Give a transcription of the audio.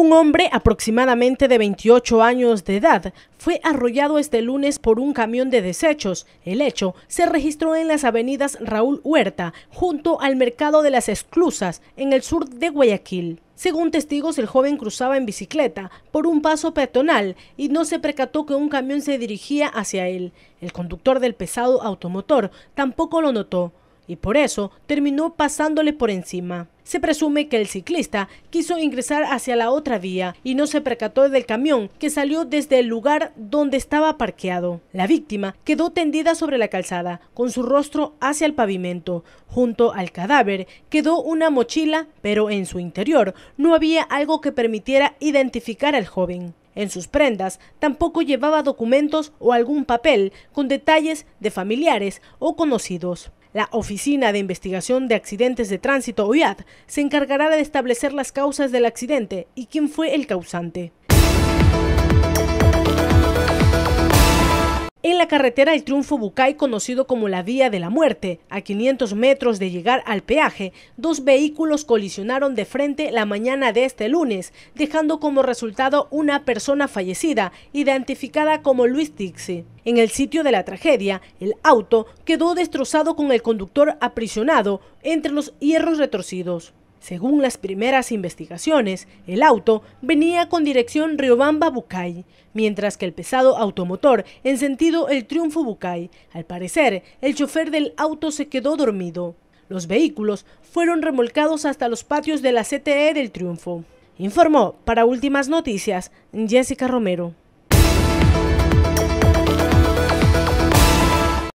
Un hombre aproximadamente de 28 años de edad fue arrollado este lunes por un camión de desechos. El hecho se registró en las avenidas Raúl Huerta, junto al mercado de las Esclusas, en el sur de Guayaquil. Según testigos, el joven cruzaba en bicicleta por un paso peatonal y no se percató que un camión se dirigía hacia él. El conductor del pesado automotor tampoco lo notó y por eso terminó pasándole por encima. Se presume que el ciclista quiso ingresar hacia la otra vía y no se percató del camión que salió desde el lugar donde estaba parqueado. La víctima quedó tendida sobre la calzada, con su rostro hacia el pavimento. Junto al cadáver quedó una mochila, pero en su interior no había algo que permitiera identificar al joven. En sus prendas tampoco llevaba documentos o algún papel con detalles de familiares o conocidos. La Oficina de Investigación de Accidentes de Tránsito, OIAT, se encargará de establecer las causas del accidente y quién fue el causante. la carretera El Triunfo Bucay, conocido como la Vía de la Muerte, a 500 metros de llegar al peaje, dos vehículos colisionaron de frente la mañana de este lunes, dejando como resultado una persona fallecida, identificada como Luis Dixie. En el sitio de la tragedia, el auto quedó destrozado con el conductor aprisionado entre los hierros retorcidos. Según las primeras investigaciones, el auto venía con dirección Riobamba-Bucay, mientras que el pesado automotor en sentido El Triunfo-Bucay. Al parecer, el chofer del auto se quedó dormido. Los vehículos fueron remolcados hasta los patios de la CTE del Triunfo. Informó para últimas noticias Jessica Romero.